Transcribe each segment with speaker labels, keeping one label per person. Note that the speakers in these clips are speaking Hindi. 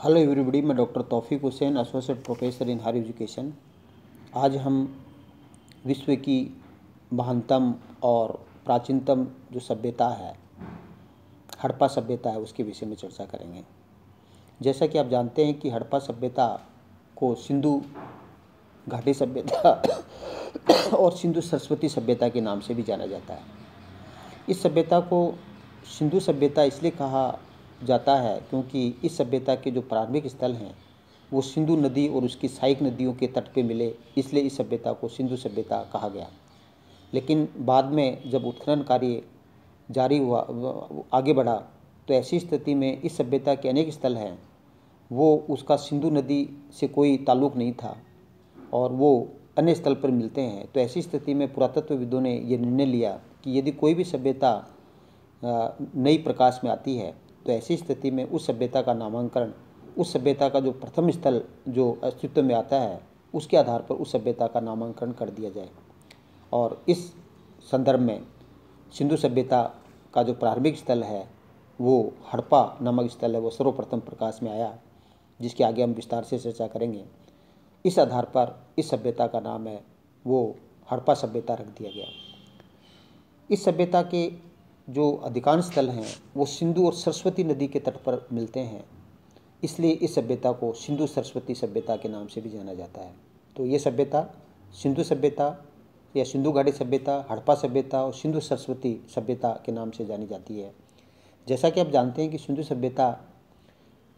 Speaker 1: हेलो एवरीबडी मैं doctor Taufiq Hussain associate professor in higher education आज हम विश्व की महानतम और प्राचीनतम जो सभ्यता है हड़प्पा सभ्यता है उसके विषय में चर्चा करेंगे जैसा कि आप जानते हैं कि हड़प्पा सभ्यता को सिंधु घाटी सभ्यता और सिंधु सरस्वती सभ्यता के नाम से भी जाना जाता है इस सभ्यता को सिंधु सभ्यता इसलिए कहा जाता है क्योंकि इस सभ्यता के जो प्रारंभिक स्थल हैं वो सिंधु नदी और उसकी सहायक नदियों के तट पे मिले इसलिए इस सभ्यता को सिंधु सभ्यता कहा गया लेकिन बाद में जब उत्खनन कार्य जारी हुआ आगे बढ़ा तो ऐसी स्थिति में इस सभ्यता के अनेक स्थल हैं वो उसका सिंधु नदी से कोई ताल्लुक नहीं था और वो अन्य स्थल पर मिलते हैं तो ऐसी स्थिति में पुरातत्वविदों ने ये निर्णय लिया कि यदि कोई भी सभ्यता नई प्रकाश में आती है तो ऐसी स्थिति में उस सभ्यता का नामांकन उस सभ्यता का जो प्रथम स्थल जो अस्तित्व में आता है उसके आधार पर उस सभ्यता का नामांकन कर दिया जाए और इस संदर्भ में सिंधु सभ्यता का जो प्रारंभिक स्थल है वो हड़प्पा नामक स्थल है वो सर्वप्रथम प्रकाश में आया जिसके आगे हम विस्तार से चर्चा करेंगे इस आधार पर इस सभ्यता का नाम है वो हड़प्पा सभ्यता रख दिया गया इस सभ्यता के जो अधिकांश स्थल हैं वो सिंधु और सरस्वती नदी के तट पर मिलते हैं इसलिए इस सभ्यता को सिंधु सरस्वती सभ्यता के नाम से भी जाना जाता है तो ये सभ्यता सिंधु सभ्यता या सिंधु घाटी सभ्यता हड़प्पा सभ्यता और सिंधु सरस्वती सभ्यता के नाम से जानी जाती है जैसा कि आप जानते हैं कि सिंधु सभ्यता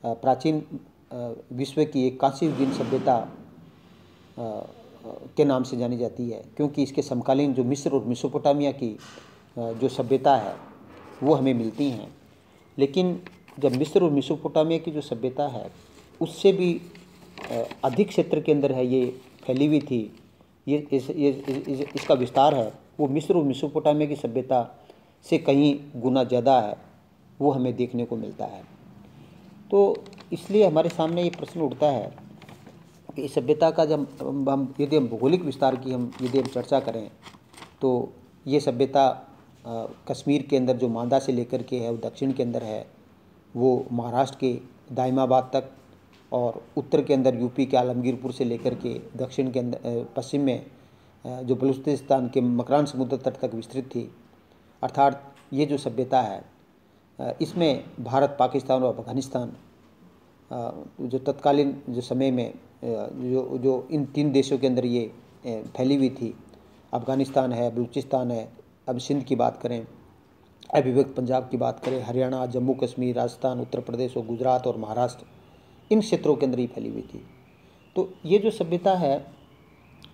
Speaker 1: प्राचीन विश्व की एक काशी दिन सभ्यता के नाम से जानी जाती है क्योंकि इसके समकालीन जो मिस्र और मिसोपोटामिया की जो सभ्यता है वो हमें मिलती हैं लेकिन जब मिस्र और मिसोपोटामिया की जो सभ्यता है उससे भी अधिक क्षेत्र के अंदर है ये फैली हुई थी ये इस, ये इस, इसका विस्तार है वो मिस्र और मिसोपोटामिया की सभ्यता से कहीं गुना ज़्यादा है वो हमें देखने को मिलता है तो इसलिए हमारे सामने ये प्रश्न उठता है कि इस सभ्यता का जब हम यदि हम भौगोलिक विस्तार की हम यदि हम चर्चा करें तो ये सभ्यता कश्मीर के अंदर जो मांदा से लेकर के है वो दक्षिण के अंदर है वो महाराष्ट्र के दाइमाबाद तक और उत्तर के अंदर यूपी के आलमगीरपुर से लेकर के दक्षिण के अंदर पश्चिम में जो बलूचिस्तान के मकरान समुद्र तट तक विस्तृत थी अर्थात ये जो सभ्यता है इसमें भारत पाकिस्तान और अफगानिस्तान जो तत्कालीन जो समय में जो जो इन तीन देशों के अंदर ये फैली हुई थी अफ़गानिस्तान है बलूचिस्तान है अब सिंध की बात करें अभिव्यक्त पंजाब की बात करें हरियाणा जम्मू कश्मीर राजस्थान उत्तर प्रदेश और गुजरात और महाराष्ट्र इन क्षेत्रों के अंदर ही फैली हुई थी तो ये जो सभ्यता है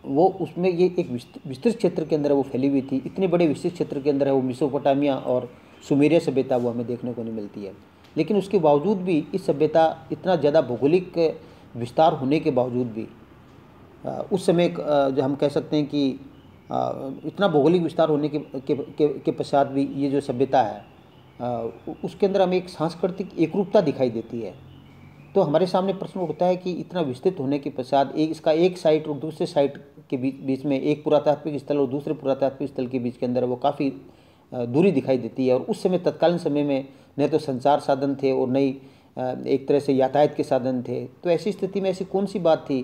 Speaker 1: वो उसमें ये एक विस्तृत क्षेत्र के अंदर वो फैली हुई थी इतने बड़े विस्तृत क्षेत्र के अंदर है वो मिसोपोटामिया और सुमेरिया सभ्यता वो हमें देखने को नहीं मिलती है लेकिन उसके बावजूद भी इस सभ्यता इतना ज़्यादा भौगोलिक विस्तार होने के बावजूद भी उस समय जो हम कह सकते हैं कि इतना भौगोलिक विस्तार होने के के, के, के पश्चात भी ये जो सभ्यता है उसके अंदर हमें एक सांस्कृतिक एकरूपता दिखाई देती है तो हमारे सामने प्रश्न उठता है कि इतना विस्तृत होने के पश्चात एक इसका एक साइट और दूसरे साइट के बीच बीच में एक पुरातात्विक स्थल और दूसरे पुरातात्विक स्थल के बीच के अंदर वो काफ़ी दूरी दिखाई देती है और उस समय तत्कालीन समय में न तो संचार साधन थे और नई एक तरह से यातायात के साधन थे तो ऐसी स्थिति में ऐसी कौन सी बात थी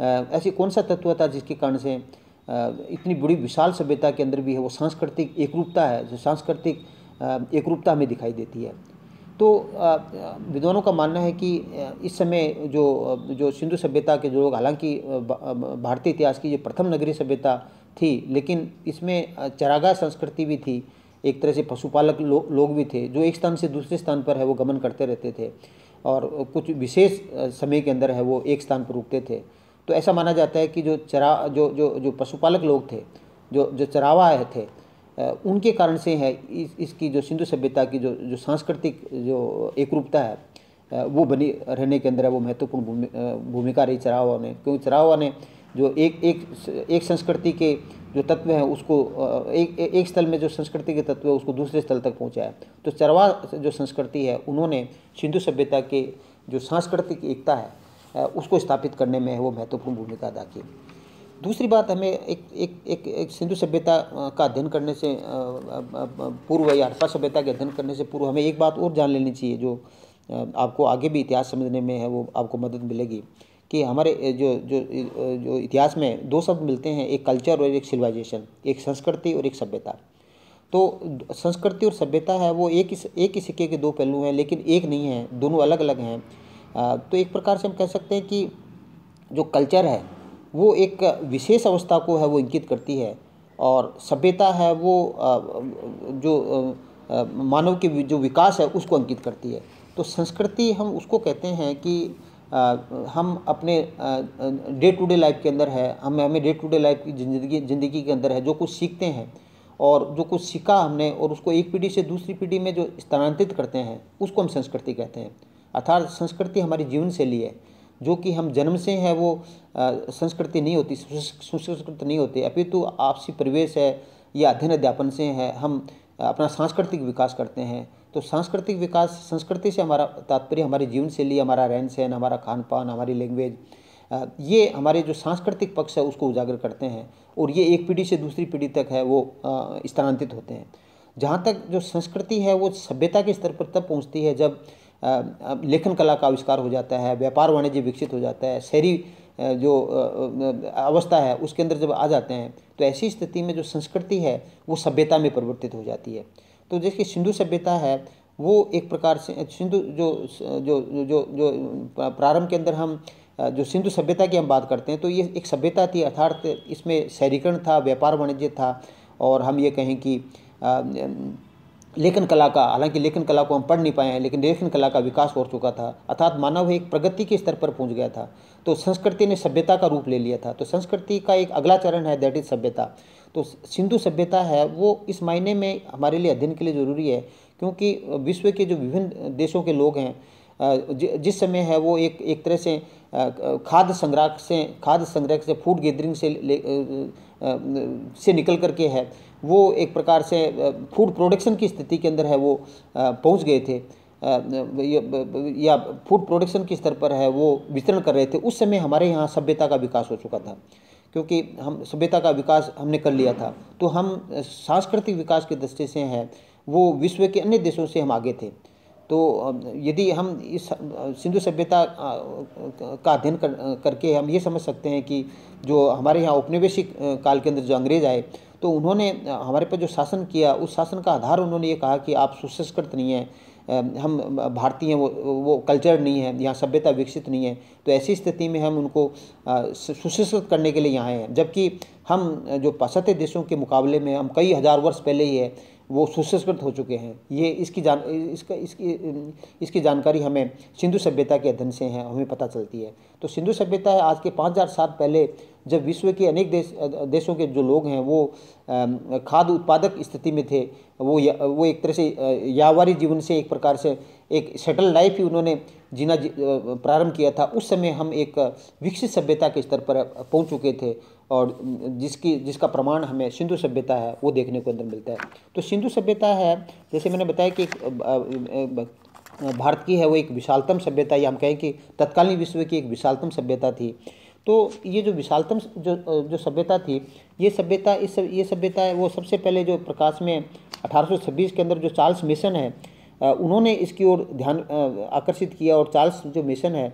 Speaker 1: ऐसी कौन सा तत्व था जिसके कारण से इतनी बड़ी विशाल सभ्यता के अंदर भी है वो सांस्कृतिक एकरूपता है जो सांस्कृतिक एकरूपता हमें दिखाई देती है तो विद्वानों का मानना है कि इस समय जो जो सिंधु सभ्यता के जो लोग हालांकि भारतीय इतिहास की जो प्रथम नगरीय सभ्यता थी लेकिन इसमें चरागाह संस्कृति भी थी एक तरह से पशुपालक लो, लोग भी थे जो एक स्थान से दूसरे स्थान पर है वो गमन करते रहते थे और कुछ विशेष समय के अंदर है वो एक स्थान पर रुकते थे तो ऐसा माना जाता है कि जो चरा जो जो जो पशुपालक लोग थे जो जो चरावा आए थे उनके कारण से है इस, इसकी जो सिंधु सभ्यता की जो जो सांस्कृतिक जो एकरूपता है वो बनी रहने के अंदर है वो महत्वपूर्ण भूमिका रही चरावा ने क्योंकि चरावा ने जो एक एक एक संस्कृति के जो तत्व हैं उसको एक एक स्थल में जो संस्कृति के तत्व है उसको दूसरे स्थल तक पहुंचाया तो चरवा जो संस्कृति है उन्होंने सिंधु सभ्यता के जो सांस्कृतिक एकता है उसको स्थापित करने में वो महत्वपूर्ण भूमिका अदा की दूसरी बात हमें एक एक एक, एक सिंधु सभ्यता का अध्ययन करने से पूर्व या हड़प्पा सभ्यता के अध्ययन करने से पूर्व हमें एक बात और जान लेनी चाहिए जो आपको आगे भी इतिहास समझने में है वो आपको मदद मिलेगी कि हमारे जो जो जो इतिहास में दो शब्द मिलते हैं एक कल्चर और एक सिविलाइजेशन एक संस्कृति और एक सभ्यता तो संस्कृति और सभ्यता है वो एक ही एक ही सिक्के के दो पहलू हैं लेकिन एक नहीं है दोनों अलग अलग हैं तो एक प्रकार से हम कह सकते हैं कि जो कल्चर है वो एक विशेष अवस्था को है वो इंगित करती है और सभ्यता है वो जो मानव के जो विकास है उसको अंकित करती है तो संस्कृति हम उसको कहते हैं कि हम अपने डे टू डे लाइफ के अंदर है हम हमें डे टू डे लाइफ की ज़िंदगी ज़िंदगी के अंदर है जो कुछ सीखते हैं और जो कुछ सीखा हमने और उसको एक पीढ़ी से दूसरी पीढ़ी में जो स्थानांतरित करते हैं उसको हम संस्कृति कहते हैं अर्थात संस्कृति हमारी जीवन शैली है जो कि हम जन्म से हैं वो संस्कृति नहीं होती सुसंस्कृत नहीं होते अपितु आपसी परिवेश है या अध्ययन अध्यापन से है हम अपना सांस्कृतिक विकास करते हैं तो सांस्कृतिक विकास संस्कृति से हमारा तात्पर्य हमारे जीवन शैली हमारा रहन सहन हमारा खान पान हमारी लैंग्वेज ये हमारे जो सांस्कृतिक पक्ष है उसको उजागर करते हैं और ये एक पीढ़ी से दूसरी पीढ़ी तक है वो स्थानांतरित होते हैं जहाँ तक जो संस्कृति है वो सभ्यता के स्तर पर तब पहुँचती है जब लेखन कला का आविष्कार हो जाता है व्यापार वाणिज्य विकसित हो जाता है शहरी जो अवस्था है उसके अंदर जब आ जाते हैं तो ऐसी स्थिति में जो संस्कृति है वो सभ्यता में परिवर्तित हो जाती है तो जैसे सिंधु सभ्यता है वो एक प्रकार से सिंधु जो जो जो जो प्रारंभ के अंदर हम जो सिंधु सभ्यता की हम बात करते हैं तो ये एक सभ्यता थी अर्थात इसमें शहरीकरण था व्यापार वाणिज्य था और हम ये कहें कि लेखन कला का हालांकि लेखन कला को हम पढ़ नहीं पाए हैं लेकिन लेखन कला का विकास हो चुका था अर्थात मानव एक प्रगति के स्तर पर पहुंच गया था तो संस्कृति ने सभ्यता का रूप ले लिया था तो संस्कृति का एक अगला चरण है दैट इज सभ्यता तो सिंधु सभ्यता है वो इस मायने में हमारे लिए अध्ययन के लिए ज़रूरी है क्योंकि विश्व के जो विभिन्न देशों के लोग हैं जिस समय है वो एक एक तरह से खाद्य संग्रह से खाद्य संग्रह से फूड गैदरिंग से ले, से निकल करके है वो एक प्रकार से फूड प्रोडक्शन की स्थिति के अंदर है वो पहुंच गए थे या फूड प्रोडक्शन के स्तर पर है वो वितरण कर रहे थे उस समय हमारे यहाँ सभ्यता का विकास हो चुका था क्योंकि हम सभ्यता का विकास हमने कर लिया था तो हम सांस्कृतिक विकास की दृष्टि से हैं वो विश्व के अन्य देशों से हम आगे थे तो यदि हम इस सिंधु सभ्यता का अध्ययन कर, करके हम ये समझ सकते हैं कि जो हमारे यहाँ औपनिवेशिक काल के अंदर जो अंग्रेज आए तो उन्होंने हमारे पर जो शासन किया उस शासन का आधार उन्होंने ये कहा कि आप सुसंस्कृत नहीं हैं हम भारतीय हैं वो वो कल्चर नहीं है यहाँ सभ्यता विकसित नहीं है तो ऐसी स्थिति में हम उनको सुशिक्षित करने के लिए यहाँ आए हैं जबकि हम जो पाश्चात्य देशों के मुकाबले में हम कई हज़ार वर्ष पहले ही है वो सुसंस्कृत हो चुके हैं ये इसकी जान इसका इसकी इसकी जानकारी हमें सिंधु सभ्यता के अध्ययन से है हमें पता चलती है तो सिंधु सभ्यता आज के पाँच हज़ार साल पहले जब विश्व के अनेक देश देशों के जो लोग हैं वो खाद्य उत्पादक स्थिति में थे वो या, वो एक तरह से यावारी जीवन से एक प्रकार से एक सेटल लाइफ ही उन्होंने जीना जी, प्रारंभ किया था उस समय हम एक विकसित सभ्यता के स्तर पर पहुँच चुके थे और जिसकी जिसका प्रमाण हमें सिंधु सभ्यता है वो देखने को अंदर मिलता है तो सिंधु सभ्यता है जैसे मैंने बताया कि भारत की है वो एक विशालतम सभ्यता या हम कहें कि तत्कालीन विश्व की एक विशालतम सभ्यता थी तो ये जो विशालतम जो जो सभ्यता थी ये सभ्यता इस सब ये सभ्यता है वो सबसे पहले जो प्रकाश में 1826 के अंदर जो चार्ल्स मिशन है उन्होंने इसकी ओर ध्यान आकर्षित किया और चार्ल्स जो मिशन है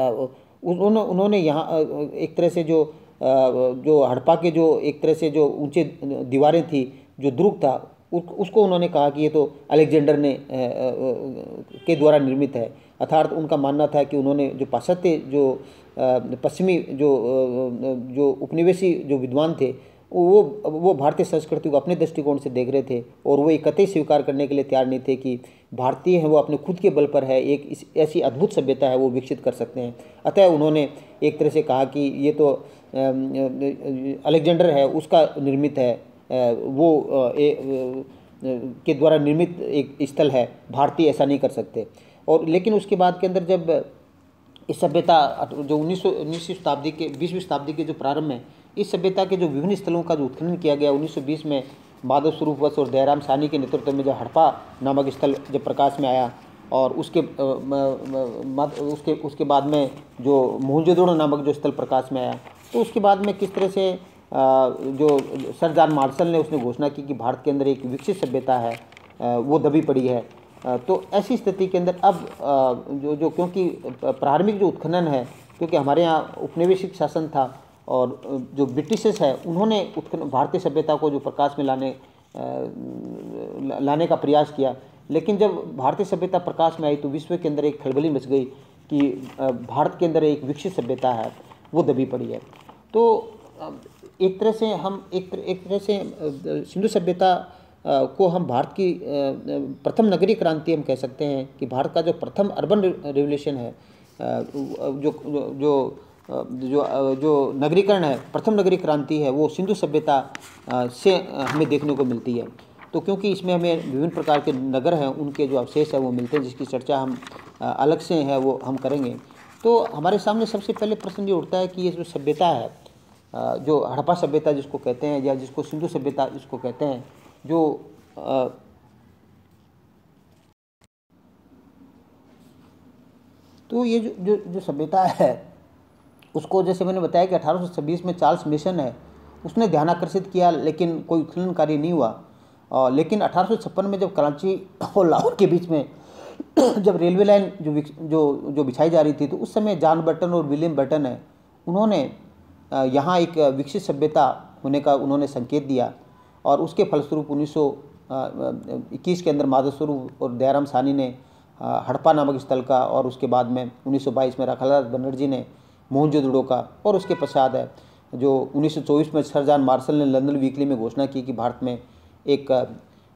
Speaker 1: उन्होंने उन्होंने यहाँ एक तरह से जो जो हड़प्पा के जो एक तरह से जो ऊंचे दीवारें थी जो दुर्ग था उसको उन्होंने कहा कि ये तो अलेक्जेंडर ने के द्वारा निर्मित है अर्थात उनका मानना था कि उन्होंने जो पाश्चात्य जो पश्चिमी जो जो उपनिवेशी जो विद्वान थे वो वो भारतीय संस्कृति को अपने दृष्टिकोण से देख रहे थे और वो एक कतई स्वीकार करने के लिए तैयार नहीं थे कि भारतीय हैं वो अपने खुद के बल पर है एक ऐसी अद्भुत सभ्यता है वो विकसित कर सकते हैं अतः उन्होंने एक तरह से कहा कि ये तो अलेक्जेंडर है उसका निर्मित है वो ए, के द्वारा निर्मित एक स्थल है भारतीय ऐसा नहीं कर सकते और लेकिन उसके बाद के अंदर जब इस सभ्यता जो उन्नीस उन्नीसवीं शताब्दी के बीसवीं शताब्दी के जो प्रारंभ में इस सभ्यता के जो विभिन्न स्थलों का जो उत्खनन किया गया 1920 में माधव स्वरूप वश और दयाराम सानी के नेतृत्व में जो हड़पा नामक स्थल जब प्रकाश में आया और उसके उसके उसके बाद में जो मोहनजोदड़ो नामक जो स्थल प्रकाश में आया तो उसके बाद में किस तरह से जो सर जान मार्शल ने उसने घोषणा की कि भारत के अंदर एक विकसित सभ्यता है वो दबी पड़ी है तो ऐसी स्थिति के अंदर अब जो जो क्योंकि प्रारंभिक जो उत्खनन है क्योंकि हमारे यहाँ उपनिवेशिक शासन था और जो ब्रिटिशेस है उन्होंने उत्खन भारतीय सभ्यता को जो प्रकाश में लाने लाने का प्रयास किया लेकिन जब भारतीय सभ्यता प्रकाश में आई तो विश्व के अंदर एक खलबली मच गई कि भारत के अंदर एक विकसित सभ्यता है वो दबी पड़ी है तो एक तरह से हम एक एक तरह से सिंधु सभ्यता को हम भारत की प्रथम नगरीय क्रांति हम कह सकते हैं कि भारत का जो प्रथम अर्बन रेवोल्यूशन है जो जो जो जो नगरीकरण है प्रथम नगरी क्रांति है वो सिंधु सभ्यता से हमें देखने को मिलती है तो क्योंकि इसमें हमें विभिन्न प्रकार के नगर हैं उनके जो अवशेष हैं वो मिलते हैं जिसकी चर्चा हम अलग से है वो हम करेंगे तो हमारे सामने सबसे पहले प्रश्न ये उठता है कि ये जो सभ्यता है जो हड़प्पा सभ्यता जिसको कहते हैं या जिसको सिंधु सभ्यता जिसको कहते हैं जो तो ये जो जो, जो सभ्यता है उसको जैसे मैंने बताया कि अठारह में चार्ल्स मिशन है उसने ध्यान आकर्षित किया लेकिन कोई उत्खनन कार्य नहीं हुआ लेकिन अठारह में जब कराची और लाहौर के बीच में जब रेलवे लाइन जो जो जो बिछाई जा रही थी तो उस समय जॉन बर्टन और विलियम बर्टन है उन्होंने यहाँ एक विकसित सभ्यता होने का उन्होंने संकेत दिया और उसके फलस्वरूप उन्नीस इक्कीस के अंदर माधवस्वरूप और दयाराम सानी ने हड़प्पा नामक स्थल का और उसके बाद में 1922 में राखालाल बनर्जी ने मोहनजोदड़ो का और उसके पश्चात है जो 1924 में सर जान मार्शल ने लंदन वीकली में घोषणा की कि भारत में एक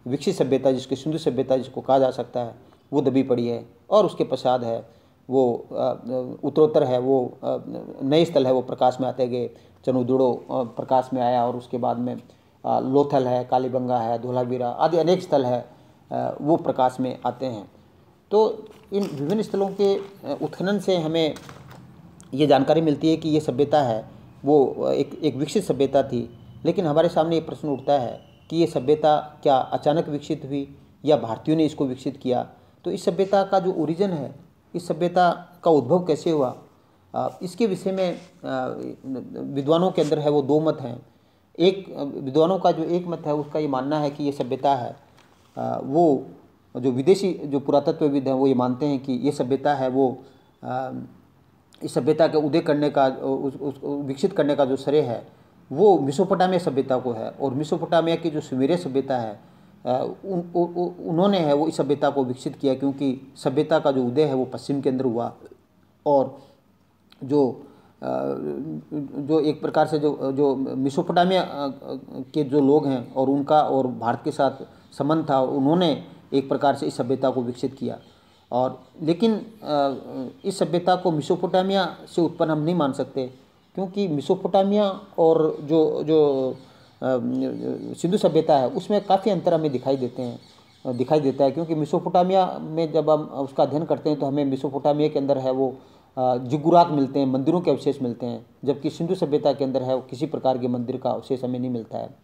Speaker 1: विकसित सभ्यता जिसकी सिंधु सभ्यता जिसको कहा जा सकता है वो दबी पड़ी है और उसके पश्चात है वो उत्तरोत्तर है वो नए स्थल है वो प्रकाश में आते गए चनुदुड़ो प्रकाश में आया और उसके बाद में लोथल है कालीबंगा है धोलावीरा आदि अनेक स्थल है वो प्रकाश में आते हैं तो इन विभिन्न स्थलों के उत्खनन से हमें ये जानकारी मिलती है कि ये सभ्यता है वो एक एक विकसित सभ्यता थी लेकिन हमारे सामने ये प्रश्न उठता है कि ये सभ्यता क्या अचानक विकसित हुई या भारतीयों ने इसको विकसित किया तो इस सभ्यता का जो ओरिजिन है इस सभ्यता का उद्भव कैसे हुआ इसके विषय में विद्वानों के अंदर है वो दो मत हैं एक विद्वानों का जो एक मत है उसका ये मानना है कि ये सभ्यता है वो जो विदेशी जो पुरातत्वविद हैं वो ये मानते हैं कि ये सभ्यता है वो इस सभ्यता के उदय करने का उस, विकसित करने का जो श्रेय है वो मिसोपोटामिया सभ्यता को है और मिसोपोटामिया की जो सुमेरिया सभ्यता है उन, उन्होंने है वो इस सभ्यता को विकसित किया क्योंकि सभ्यता का जो उदय है वो पश्चिम के अंदर हुआ और जो जो एक प्रकार से जो जो मिसोपोटामिया के जो लोग हैं और उनका और भारत के साथ संबंध था उन्होंने एक प्रकार से इस सभ्यता को विकसित किया और लेकिन इस सभ्यता को मिसोपोटामिया से उत्पन्न हम नहीं मान सकते क्योंकि मिसोपोटामिया और जो जो सिंधु सभ्यता है उसमें काफ़ी अंतर हमें दिखाई देते हैं दिखाई देता है क्योंकि मिसोपोटामिया में जब हम उसका अध्ययन करते हैं तो हमें मिसोपोटामिया के अंदर है वो जुगुरात मिलते हैं मंदिरों के अवशेष मिलते हैं जबकि सिंधु सभ्यता के अंदर है किसी प्रकार के मंदिर का अवशेष हमें नहीं मिलता है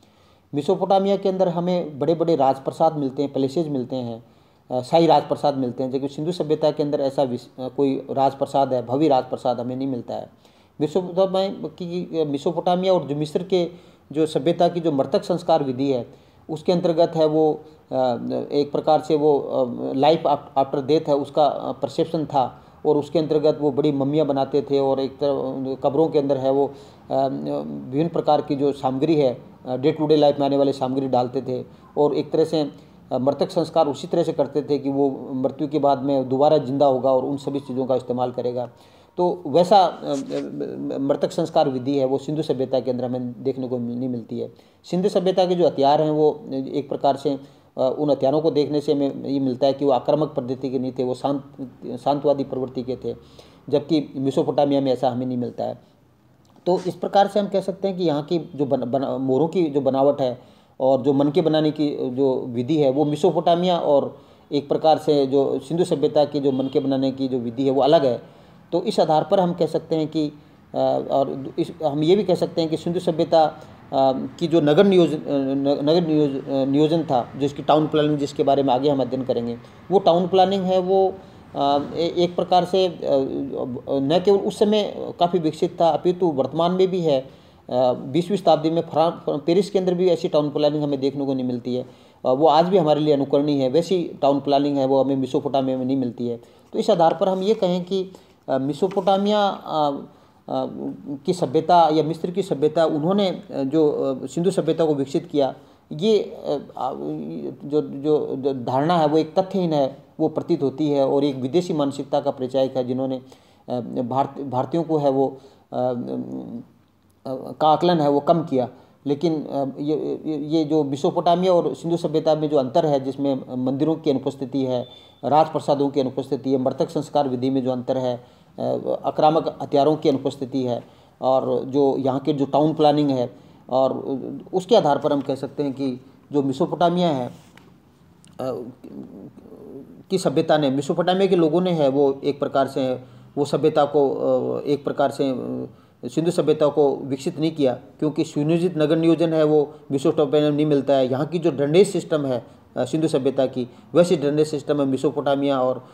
Speaker 1: मिसोपोटामिया के अंदर हमें बड़े बड़े राजप्रसाद मिलते हैं पैलेसेज मिलते हैं शाही राजप्रसाद मिलते हैं जबकि सिंधु सभ्यता के अंदर ऐसा कोई राजप्रसाद है भव्य राजप्रसाद हमें नहीं मिलता है विश्वता की मिसोपोटामिया और जो मिस्र के जो सभ्यता की जो मृतक संस्कार विधि है उसके अंतर्गत है वो एक प्रकार से वो लाइफ आफ्टर डेथ है उसका परसेप्शन था और उसके अंतर्गत वो बड़ी मम्मियाँ बनाते थे और एक तरह कब्रों के अंदर है वो विभिन्न प्रकार की जो सामग्री है डे टू डे लाइफ में आने वाली सामग्री डालते थे और एक तरह से मृतक संस्कार उसी तरह से करते थे कि वो मृत्यु के बाद में दोबारा ज़िंदा होगा और उन सभी चीज़ों का इस्तेमाल करेगा तो वैसा मृतक संस्कार विधि है वो सिंधु सभ्यता के अंदर हमें देखने को नहीं मिलती है सिंधु सभ्यता के जो हथियार हैं वो एक प्रकार से उन हथियारों को देखने से हमें ये मिलता है कि वो आक्रामक पद्धति के नहीं थे वो शांत शांतवादी प्रवृत्ति के थे जबकि मिसोपोटामिया में ऐसा हमें नहीं मिलता है तो इस प्रकार से हम कह सकते हैं कि यहाँ की जो बन, बन मोरों की जो बनावट है और जो मनके बनाने की जो विधि है वो मिसोपोटामिया और एक प्रकार से जो सिंधु सभ्यता की जो मनके बनाने की जो विधि है वो अलग है तो इस आधार पर हम कह सकते हैं कि और इस हम ये भी कह सकते हैं कि सिंधु सभ्यता की जो नगर नियोज नगर नियोज नियोजन था जिसकी टाउन प्लानिंग जिसके बारे में आगे हम अध्ययन करेंगे वो टाउन प्लानिंग है वो एक प्रकार से न केवल उस समय काफ़ी विकसित था अपितु वर्तमान में भी है बीसवीं शताब्दी में फ्रांस पेरिस के अंदर भी ऐसी टाउन प्लानिंग हमें देखने को नहीं मिलती है वो आज भी हमारे लिए अनुकरणीय है वैसी टाउन प्लानिंग है वो हमें मिसोपोटामिया में नहीं मिलती है तो इस आधार पर हम ये कहें कि मिसोपोटामिया की सभ्यता या मिस्र की सभ्यता उन्होंने जो सिंधु सभ्यता को विकसित किया ये जो जो धारणा है वो एक तथ्यहीन है वो प्रतीत होती है और एक विदेशी मानसिकता का परिचायक है जिन्होंने भारत भारतीयों को है वो का आकलन है वो कम किया लेकिन ये ये जो विश्वपोटामिया और सिंधु सभ्यता में जो अंतर है जिसमें मंदिरों की अनुपस्थिति है राजप्रसादों की अनुपस्थिति है मृतक संस्कार विधि में जो अंतर है आक्रामक हथियारों की अनुपस्थिति है और जो यहाँ के जो टाउन प्लानिंग है और उसके आधार पर हम कह सकते हैं कि जो मिसोपोटामिया है की सभ्यता ने मिसोपोटामिया के लोगों ने है वो एक प्रकार से वो सभ्यता को एक प्रकार से सिंधु सभ्यता को विकसित नहीं किया क्योंकि सुनियोजित नगर नियोजन है वो मिसो नहीं मिलता है यहाँ की जो ड्रेनेज सिस्टम है सिंधु सभ्यता की वैसी ड्रेनेज सिस्टम है मिसोपोटामिया और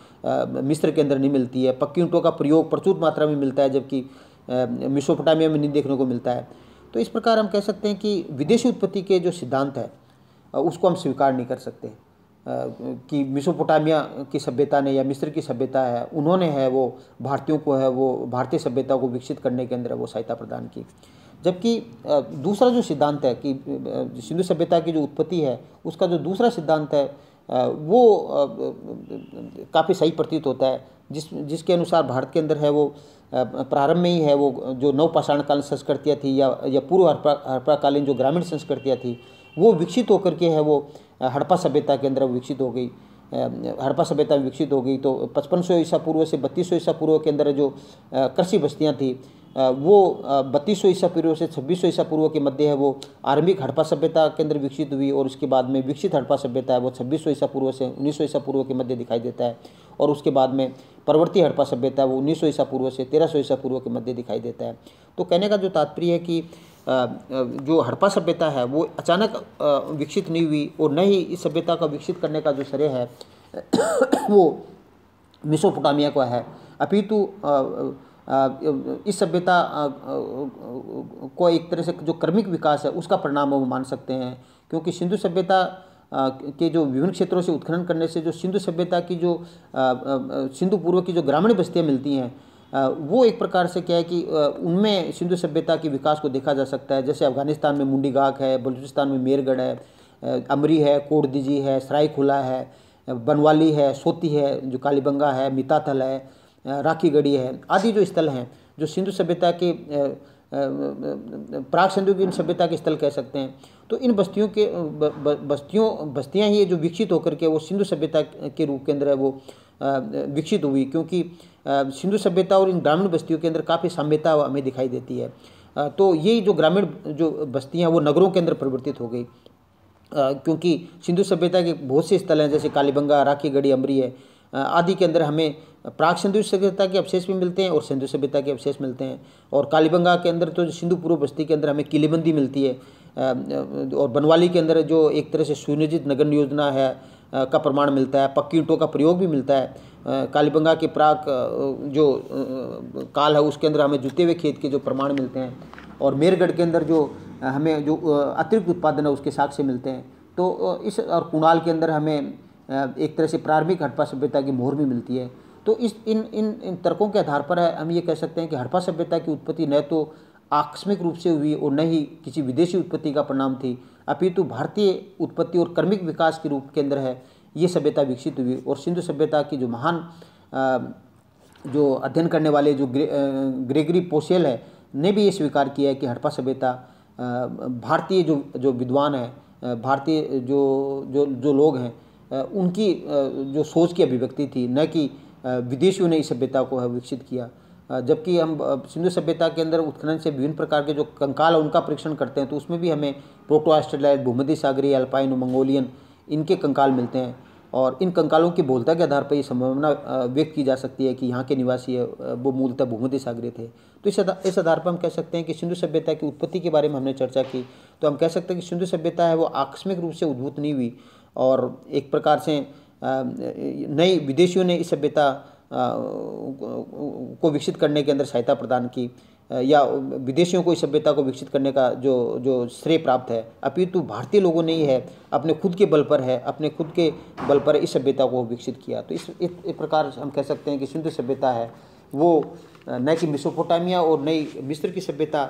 Speaker 1: मिस्र के अंदर नहीं मिलती है पक्की ऊँटों का प्रयोग प्रचुर मात्रा में मिलता है जबकि मिसोपोटामिया में नहीं देखने को मिलता है तो इस प्रकार हम कह सकते हैं कि विदेशी उत्पत्ति के जो सिद्धांत है उसको हम स्वीकार नहीं कर सकते कि मिसोपोटामिया की सभ्यता ने या मिस्र की सभ्यता है उन्होंने है वो भारतीयों को है वो भारतीय सभ्यता को विकसित करने के अंदर वो सहायता प्रदान की जबकि दूसरा जो सिद्धांत है कि सिंधु सभ्यता की जो उत्पत्ति है उसका जो दूसरा सिद्धांत है वो काफ़ी सही प्रतीत होता है जिस जिसके अनुसार भारत के अंदर है वो प्रारंभ में ही है वो जो नवपाषाणकालीन संस्कृतियाँ थी या या पूर्व हड़प्पा हड़प्पाकालीन जो ग्रामीण संस्कृतियाँ थी वो विकसित होकर के है वो हड़प्पा सभ्यता के अंदर विकसित हो गई हड़प्पा सभ्यता विकसित हो गई तो पचपन सौ ईसा पूर्व से बत्तीस सौ ईसा पूर्व के अंदर जो कृषि बस्तियाँ थी वो बत्तीस सौ ईसा पूर्व से छब्बीस सौ ईसा पूर्व के मध्य है वो आरंभिक हड़प्पा सभ्यता के अंदर विकसित हुई और उसके बाद में विकसित हड़प्पा सभ्यता है वो छब्बीस सौ ईसा पूर्व से उन्नीस सौ ईसा पूर्व के मध्य दिखाई देता है और उसके बाद में परवर्ती हड़प्पा सभ्यता है वो उन्नीस सौ ईसा पूर्व से तेरह सौ ईसा पूर्व के मध्य दिखाई देता है तो कहने का जो तात्पर्य है कि जो हड़प्पा सभ्यता है वो अचानक विकसित नहीं हुई और न ही इस सभ्यता का विकसित करने का जो श्रेय है वो मिसोपोटामिया का है अपितु इस सभ्यता को एक तरह से जो क्रमिक विकास है उसका परिणाम वो मान सकते हैं क्योंकि सिंधु सभ्यता के जो विभिन्न क्षेत्रों से उत्खनन करने से जो सिंधु सभ्यता की जो सिंधु पूर्व की जो ग्रामीण बस्तियाँ मिलती हैं वो एक प्रकार से क्या है कि उनमें सिंधु सभ्यता के विकास को देखा जा सकता है जैसे अफगानिस्तान में मुंडीगाक है बलूचिस्तान में मेरगढ़ है अमरी है कोटदिजी है सरायखुला है बनवाली है सोती है जो कालीबंगा है मिताथल है राखी गढ़ी है आदि जो स्थल हैं जो सिंधु सभ्यता के प्राग सिंधु की सभ्यता के स्थल कह सकते हैं तो इन बस्तियों के ब, ब, बस्तियों बस्तियां ही जो विकसित होकर के वो सिंधु सभ्यता के रूप के अंदर है वो विकसित हुई क्योंकि सिंधु सभ्यता और इन ग्रामीण बस्तियों के अंदर काफ़ी साम्यता हमें दिखाई देती है तो ये जो ग्रामीण जो बस्तियाँ वो नगरों के अंदर परिवर्तित हो गई क्योंकि सिंधु सभ्यता के बहुत से स्थल हैं जैसे कालीबंगा राखी गढ़ी अमरी है आदि के अंदर हमें प्राग सिंधु सभ्यता के अवशेष भी मिलते हैं और सिंधु सभ्यता के अवशेष मिलते हैं और कालीबंगा के अंदर तो सिंधु पूर्व बस्ती के अंदर हमें किलेबंदी मिलती है और बनवाली के अंदर जो एक तरह से सुनियोजित नगर योजना है का प्रमाण मिलता है पक्की ईंटों का प्रयोग भी मिलता है कालीबंगा के प्राक जो काल है उसके अंदर हमें जुते हुए खेत के जो प्रमाण मिलते हैं और मेरगढ़ के अंदर जो हमें जो अतिरिक्त उत्पादन है उसके साक्ष्य मिलते हैं तो इस और कुणाल के अंदर हमें एक तरह से प्रारंभिक हड़प्पा सभ्यता की मोहर भी मिलती है तो इस इन इन इन तर्कों के आधार पर हम ये कह सकते हैं कि हड़प्पा सभ्यता की उत्पत्ति न तो आकस्मिक रूप से हुई और न ही किसी विदेशी उत्पत्ति का परिणाम थी अपितु भारतीय उत्पत्ति और कर्मिक विकास के रूप के अंदर है ये सभ्यता विकसित हुई और सिंधु सभ्यता की जो महान जो अध्ययन करने वाले जो ग्रे, ग्रेगरी पोसेल है ने भी ये स्वीकार किया है कि हड़प्पा सभ्यता भारतीय जो जो विद्वान है भारतीय जो जो जो लोग हैं उनकी जो सोच की अभिव्यक्ति थी न कि विदेशियों ने इस सभ्यता को विकसित किया जबकि हम सिंधु सभ्यता के अंदर उत्खनन से विभिन्न प्रकार के जो कंकाल है उनका परीक्षण करते हैं तो उसमें भी हमें प्रोटो ऑस्ट्रेलाइट भूमध्य सागरी अल्पाइन मंगोलियन इनके कंकाल मिलते हैं और इन कंकालों की बोलता के आधार पर ये संभावना व्यक्त की जा सकती है कि यहाँ के निवासी है वो मूलतः भूमध्य सागरी थे तो इस इस आधार पर हम कह सकते हैं कि सिंधु सभ्यता की उत्पत्ति के बारे में हमने चर्चा की तो हम कह सकते हैं कि सिंधु सभ्यता है वो आकस्मिक रूप से उद्भूत नहीं हुई और एक प्रकार से नई विदेशियों ने इस सभ्यता को विकसित करने के अंदर सहायता प्रदान की या विदेशियों को इस सभ्यता को विकसित करने का जो जो श्रेय प्राप्त है अपितु तो भारतीय लोगों ने ही है अपने खुद के बल पर है अपने खुद के बल पर इस सभ्यता को विकसित किया तो इस एक प्रकार हम कह सकते हैं कि सिंधु सभ्यता है वो न कि मिसोपोटामिया और नई मिस्र की सभ्यता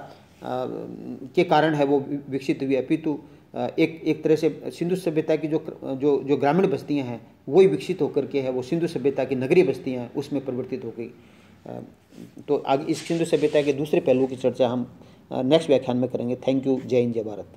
Speaker 1: के कारण है वो विकसित हुई अपितु एक एक तरह से सिंधु सभ्यता की जो जो जो ग्रामीण बस्तियां हैं वही विकसित होकर के है वो सिंधु सभ्यता की नगरीय बस्तियां हैं उसमें परिवर्तित हो गई तो आगे इस सिंधु सभ्यता के दूसरे पहलुओं की चर्चा हम नेक्स्ट व्याख्यान में करेंगे थैंक यू जय हिंद जय भारत